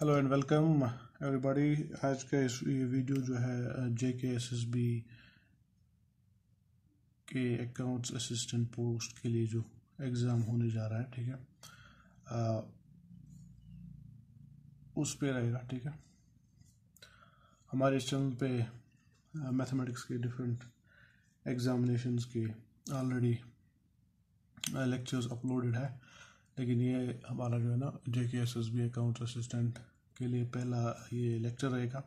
hello and welcome everybody आज का इस ये वीडियो जो है J K S S B के अकाउंट्स असिस्टेंट पोस्ट के लिए जो एग्ज़ाम होने जा रहा है ठीक है आ, उस पे रहेगा ठीक है हमारे इस चैनल पे मैथमेटिक्स के डिफरेंट एग्ज़ामिनेशंस के ऑलरेडी लेक्चर्स अपलोडेड है लेकिन ये हमारा जो है ना J K S S B account assistant के लिए पहला ये लेक्चर रहेगा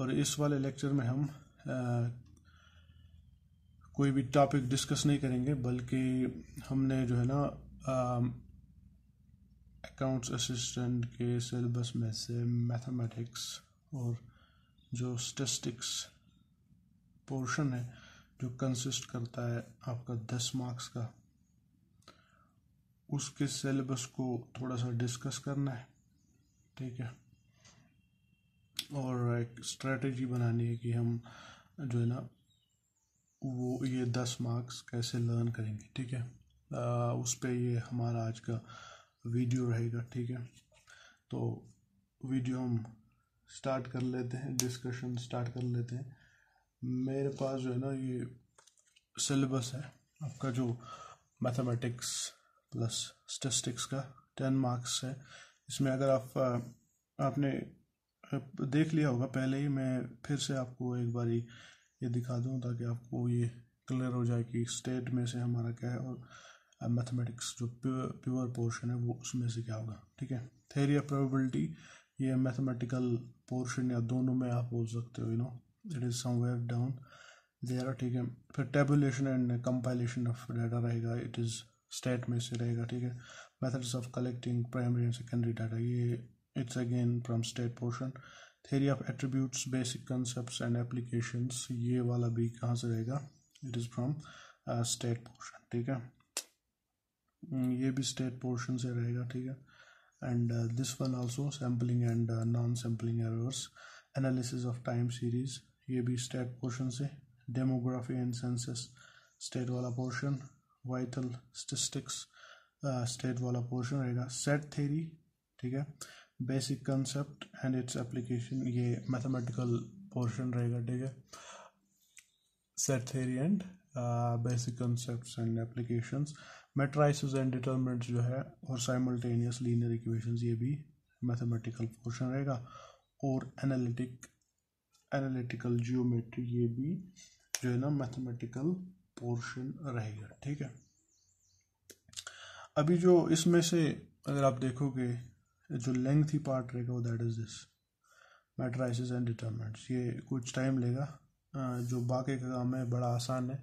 और इस वाले लेक्चर में हम आ, कोई भी टॉपिक डिस्कस नहीं करेंगे बल्कि हमने जो है ना अकाउंट्स असिस्टेंट के सिलेबस में से मैथमेटिक्स और जो स्टेस्टिक्स पोर्शन है जो कंसिस्ट करता है आपका दस मार्क्स का उसके सिलेबस को थोड़ा सा डिस्कस करना है ठीक है और एक स्ट्रेटजी बनानी है कि हम जो है ना वो ये दस मार्क्स कैसे लर्न करेंगे ठीक है उस पर ये हमारा आज का वीडियो रहेगा ठीक है तो वीडियो हम स्टार्ट कर लेते हैं डिस्कशन स्टार्ट कर लेते हैं मेरे पास जो है ना ये सिलेबस है आपका जो मैथमेटिक्स प्लस स्टेस्टिक्स का टेन मार्क्स है इसमें अगर आप आपने देख लिया होगा पहले ही मैं फिर से आपको एक बार ये दिखा दूँ ताकि आपको ये क्लियर हो जाए कि स्टेट में से हमारा क्या है और मैथमेटिक्स जो प्योर पोर्शन है वो उसमें से क्या होगा ठीक है थेरी ऑफ प्रोबेबिलिटी ये मैथमेटिकल पोर्शन या दोनों में आप बोल सकते हो you know it is somewhere down there ठीक है फिर tabulation and compilation of data रहेगा इट इज़ स्टेट में से रहेगा ठीक है methods of collecting primary and secondary data ये it's again from stat portion theory of attributes basic concept and application ये वाला भी कहाँ से रहेगा it is from state uh, portion ठीक है mm, ये भी स्टेट पोर्शन से रहेगा ठीक है and this one also sampling and non sampling errors analysis of time series ये भी स्टेट पोर्शन से डेमोग्राफी एंड सेंसिस स्टेट वाला पोर्शन वाइटल स्टिस्टिक्स स्टेट वाला पोर्शन रहेगा सेट थेरी ठीक है basic concept and its application ये mathematical portion रहेगा ठीक है set theory and basic concept and application matrices and determinant जो है और साइमल्टेनियस लीनियर इक्वेशंस ये भी मैथमेटिकल पोर्शन रहेगा और एनालिटिक एनालिटिकल जियोमेट्री ये भी जो है ना मैथमेटिकल पोर्शन रहेगा ठीक है अभी जो इसमें से अगर आप देखोगे जो ही पार्ट रहेगा वो that is this matrices and determinants ये कुछ टाइम लेगा जो बाकी का काम है बड़ा आसान है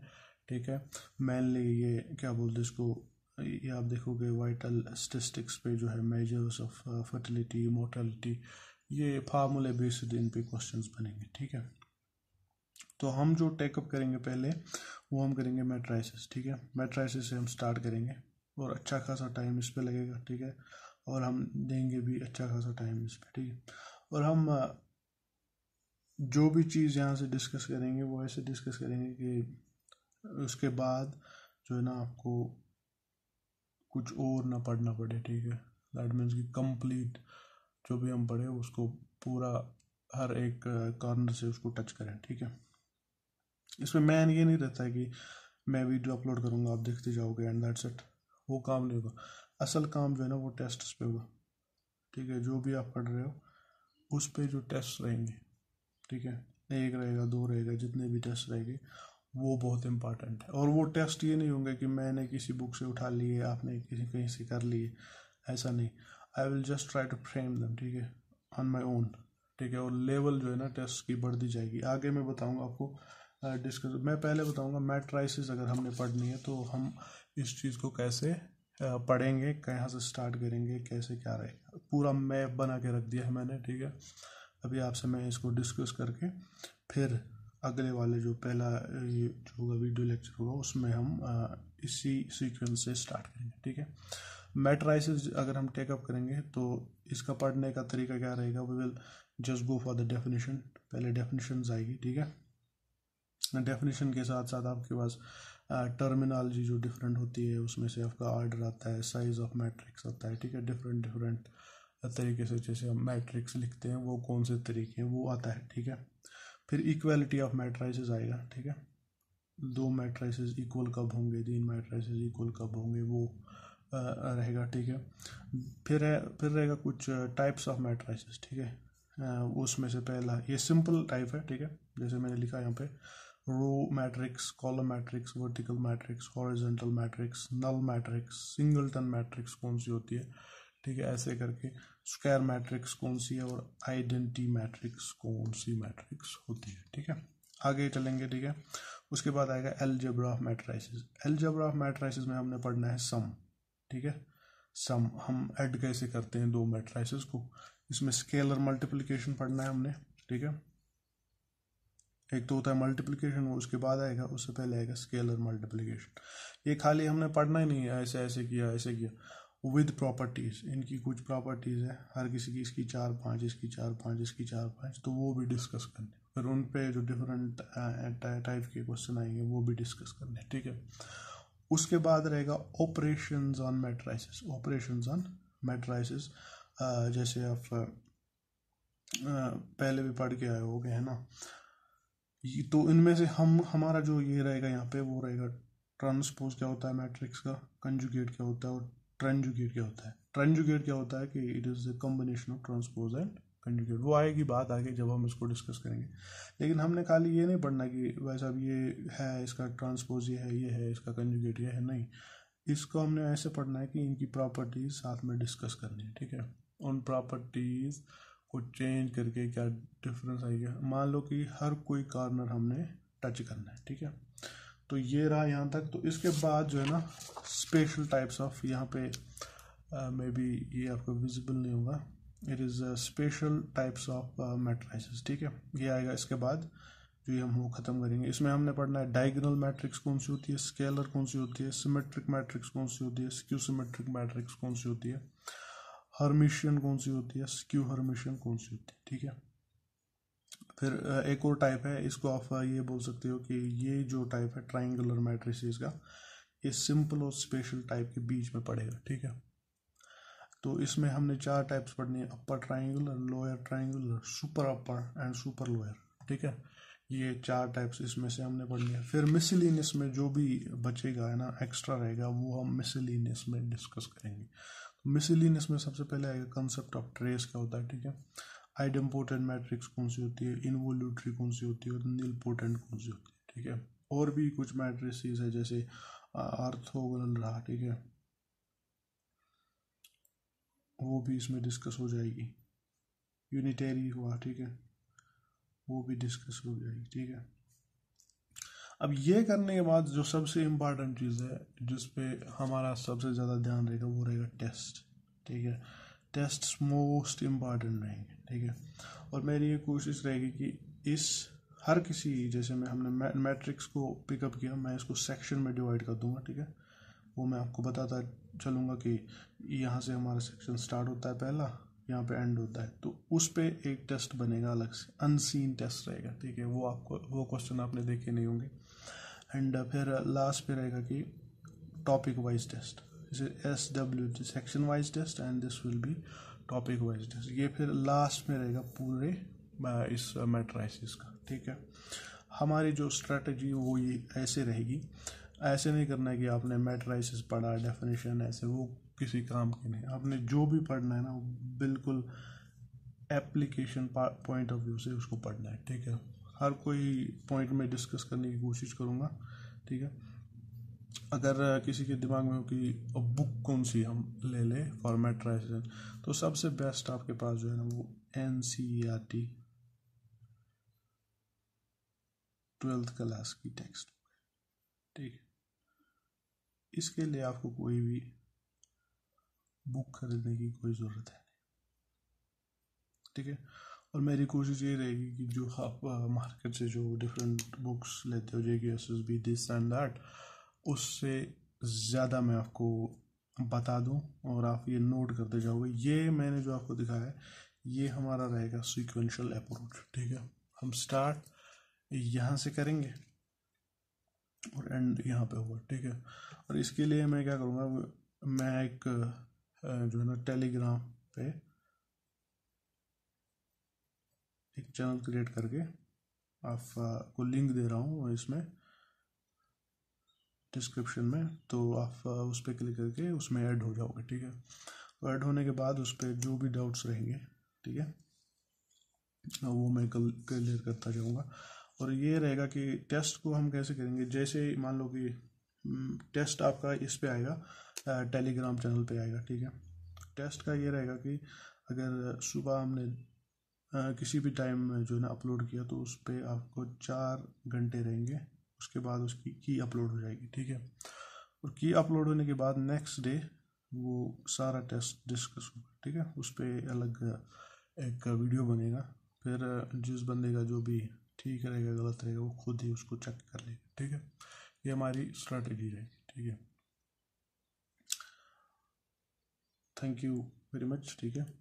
ठीक है मेनली ये क्या बोलते इसको ये आप देखोगे वाइटल स्टिस्टिक्स पे जो है मेजर्स ऑफ फर्टिलिटी मोर्टलिटी ये फार्मूले बेस्ड इन पे क्वेश्चंस बनेंगे ठीक है तो हम जो टेकअप करेंगे पहले वो हम करेंगे मेट्राइसिस ठीक है मेट्राइसिस से हम स्टार्ट करेंगे और अच्छा खासा टाइम इस पर लगेगा ठीक है और हम देंगे भी अच्छा खासा टाइम इस पर ठीक है और हम जो भी चीज़ यहाँ से डिस्कस करेंगे वो ऐसे डिस्कस करेंगे कि उसके बाद जो है ना आपको कुछ और ना पढ़ना पड़े ठीक है दैट मीन्स कि कंप्लीट जो भी हम पढ़े उसको पूरा हर एक कॉर्नर से उसको टच करें ठीक है इसमें मैन ये नहीं रहता है कि मैं वीडियो अपलोड करूँगा आप देखते जाओगे एंड दैट्स इट वो काम नहीं होगा असल काम जो है ना वो टेस्ट पे होगा ठीक है जो भी आप पढ़ रहे हो उस पर जो टेस्ट रहेंगे ठीक है एक रहेगा दो रहेगा जितने भी टेस्ट रहेंगे वो बहुत इम्पॉर्टेंट है और वो टेस्ट ये नहीं होंगे कि मैंने किसी बुक से उठा लिए आपने किसी कहीं से कर लिए ऐसा नहीं I will just try to frame them ठीक है ऑन माई ओन ठीक है और लेवल जो है ना टेस्ट की बढ़ दी जाएगी आगे मैं बताऊँगा आपको डिस्कस मैं पहले बताऊँगा मैट्राइसिस अगर हमने पढ़नी है तो हम इस चीज़ को कैसे पढ़ेंगे कहाँ से स्टार्ट करेंगे कैसे क्या रहेगा पूरा मैप बना के रख दिया है मैंने ठीक है अभी आपसे मैं इसको डिस्कस करके फिर अगले वाले जो पहला ये जो होगा वीडियो लेक्चर होगा उसमें हम इसी सीक्वेंस से स्टार्ट करेंगे ठीक है मेट्राइसिस अगर हम टेकअप करेंगे तो इसका पढ़ने का तरीका क्या रहेगा we will just go for the definition पहले डेफिनेशन आएगी ठीक है डेफिनेशन के साथ साथ आपके पास टर्मिनोलॉजी जो डिफरेंट होती है उसमें से आपका आर्डर आता है साइज ऑफ मैट्रिक्स आता है ठीक है डिफरेंट डिफरेंट तरीके से जैसे हम मैट्रिक्स लिखते हैं वो कौन से तरीके हैं वो आता है ठीक है फिर इक्वलिटी ऑफ मैट्राइस आएगा ठीक है दो मैट्राइस इक्वल कब होंगे तीन मैट्राइस इक्वल कब होंगे वो रहेगा ठीक है फिर है फिर रहेगा कुछ टाइप्स ऑफ मैट्राइस ठीक है उसमें से पहला ये सिंपल टाइप है ठीक है जैसे मैंने लिखा यहाँ पे row matrix, column matrix, vertical matrix, horizontal matrix, null matrix, singleton matrix कौन सी होती है ठीक है ऐसे करके स्क्वायर मैट्रिक्स कौन सी है और आइडेंटी मैट्रिक्स कौन सी मैट्रिक्स होती है ठीक है आगे चलेंगे ठीक है उसके बाद आएगा algebra of matrices algebra of matrices में हमने पढ़ना है सम ठीक है सम हम ऐड कैसे करते हैं दो मैट्राइसिस को इसमें स्केलर मल्टीप्लिकेशन पढ़ना है हमने ठीक है एक तो होता है मल्टीप्लिकेशन वो उसके बाद आएगा उससे पहले आएगा स्केलर मल्टीप्लिकेशन ये खाली हमने पढ़ना ही नहीं है ऐसे ऐसे किया ऐसे किया विद प्रॉपर्टीज़ इनकी कुछ प्रॉपर्टीज़ है हर किसी की इसकी चार पाँच इसकी चार पाँच इसकी चार पाँच तो वो भी डिस्कस करने फिर उन पर जो डिफरेंट टाइप के क्वेश्चन आएंगे वो भी डिस्कस करने ठीक है उसके बाद रहेगा operation on matrices operation on matrices जैसे आप पहले भी पढ़ के आए हो गए है ना तो इनमें से हम हमारा जो ये रहेगा यहाँ पे वो रहेगा ट्रांसपोज क्या होता है मैट्रिक्स का कंजुगेट क्या होता है और ट्रांजुगेट क्या होता है ट्रांजुगेट क्या होता है कि it is a combination of transpose and conjugate वो आएगी बात आगे जब हम इसको डिस्कस करेंगे लेकिन हमने खाली ये नहीं पढ़ना कि भाई साहब ये है इसका ट्रांसपोज ये है ये है इसका कंजुगेट ये है नहीं इसको हमने ऐसे पढ़ना है कि इनकी प्रॉपर्टीज़ साथ में डिस्कस करनी है ठीक है उन प्रॉपर्टीज़ को चेंज करके क्या डिफरेंस आएगा मान लो कि हर कोई कॉर्नर हमने टच करना है ठीक है तो ये रहा यहाँ तक तो इसके बाद जो है ना स्पेशल टाइप्स ऑफ यहाँ पे मे बी ये आपको विजिबल नहीं होगा it is special types of matrices ठीक है ये आएगा इसके बाद जो ये हम वो ख़त्म करेंगे इसमें हमने पढ़ना है डाइगनल मैट्रिक्स कौन सी होती है स्केलर कौन सी होती है सिमेट्रिक मैट्रिक्स कौन सी होती है स्क्यू सिमेट्रिक मैट्रिक्स कौन सी होती है हर्मिशियन कौन सी होती है स्क्यू हर्मिशियन कौन सी होती है ठीक है फिर एक और टाइप है इसको आप ये बोल सकते हो कि ये जो टाइप है ट्राइंगुलर मैट्रिसेस का ये सिंपल और स्पेशल टाइप के बीच में पड़ेगा ठीक है तो इसमें हमने चार टाइप्स पढ़नी है upper triangular lower triangular super upper and super lower ठीक है ये चार टाइप्स इसमें से हमने पढ़नी है फिर मिसलिनियस में जो भी बचेगा है ना एक्स्ट्रा रहेगा वो हम मिसलिनियस में डिस्कस करेंगे मिसिलीन इसमें सबसे पहले आएगा कंसेप्ट ऑफ ट्रेस क्या होता है ठीक है आइडम्पोर्टेंट इम्पोर्टेंट मैट्रिक्स कौन सी होती है इनवोल्यूट्री कौन सी होती है और नील पोर्टेंट कौन सी होती है ठीक है और भी कुछ मैट्रिसेस है जैसे आर्थोगोनल रहा ठीक है वो भी इसमें डिस्कस हो जाएगी यूनिटेरी हुआ ठीक है वो भी डिस्कस हो जाएगी ठीक है अब ये करने के बाद जो सबसे इम्पॉर्टेंट चीज़ है जिस पे हमारा सबसे ज़्यादा ध्यान रहेगा वो रहेगा टेस्ट ठीक है टेस्ट मोस्ट इम्पॉर्टेंट रहेंगे ठीक है और मेरी ये कोशिश रहेगी कि इस हर किसी जैसे मैं हमने मैट्रिक्स को पिकअप किया मैं इसको सेक्शन में डिवाइड कर दूंगा ठीक है वो मैं आपको बताता चलूँगा कि यहाँ से हमारा सेक्शन स्टार्ट होता है पहला यहाँ पे एंड होता है तो उस पर एक टेस्ट बनेगा अलग से अनसीन टेस्ट रहेगा ठीक है वो आपको वो क्वेश्चन आपने देखे नहीं होंगे एंड uh, फिर लास्ट uh, पे रहेगा कि टॉपिक वाइज टेस्ट जैसे S W G section wise test and this will be topic wise test ये फिर लास्ट में रहेगा पूरे uh, इस मेट्राइसिस का ठीक है हमारी जो स्ट्रेटजी वो ये ऐसे रहेगी ऐसे नहीं करना कि आपने मेट्राइसिस पढ़ा डेफिनेशन ऐसे वो किसी काम के नहीं आपने जो भी पढ़ना है ना बिल्कुल एप्लीकेशन पॉइंट ऑफ व्यू से उसको पढ़ना है ठीक है हर कोई पॉइंट में डिस्कस करने की कोशिश करूँगा ठीक है अगर किसी के दिमाग में हो कि बुक कौन सी हम ले लें फॉर्मेट राइजन तो सबसे बेस्ट आपके पास जो है ना वो N C R T twelfth class की टेक्स्ट बुक ठीक है इसके लिए आपको कोई भी बुक खरीदने की कोई ज़रूरत है नहीं ठीक है और मेरी कोशिश ये रहेगी कि जो आप मार्केट से जो डिफरेंट बुक्स लेते हो J K S S B this and that उससे ज़्यादा मैं आपको बता दूँ और आप ये नोट करते जाओगे ये मैंने जो आपको दिखाया है ये हमारा रहेगा सिक्वेंशल अप्रोच ठीक है हम स्टार्ट यहाँ से करेंगे और एंड यहाँ पे होगा ठीक है और इसके लिए मैं क्या करूँगा मैं एक जो है ना टेलीग्राम पे एक चैनल क्रिएट करके आप को लिंक दे रहा हूँ इसमें डिस्क्रिप्शन में तो आप उस पर क्लिक करके उसमें ऐड हो जाओगे ठीक है तो ऐड होने के बाद उस पर जो भी डाउट्स रहेंगे ठीक है वो मैं कल क्लियर करता जाऊँगा और ये रहेगा कि टेस्ट को हम कैसे करेंगे जैसे मान लो कि टेस्ट हम्म, आपका इस पर आएगा टेलीग्राम चैनल पे आएगा ठीक है टेस्ट का ये रहेगा कि अगर सुबह हमने किसी भी टाइम में जो है ना अपलोड किया तो उस पर आपको चार घंटे रहेंगे उसके बाद उसकी की अपलोड हो जाएगी ठीक है और की अपलोड होने के बाद नेक्स्ट डे वो सारा टेस्ट डिस्कस होगा ठीक है उस पर अलग एक वीडियो बनेगा फिर जिस बंदे का जो भी ठीक रहेगा गलत रहेगा वो खुद ही उसको चेक कर लेगा ठीक है ये हमारी स्ट्रैटेजी रहेगी ठीक है थैंक यू वेरी मच ठीक है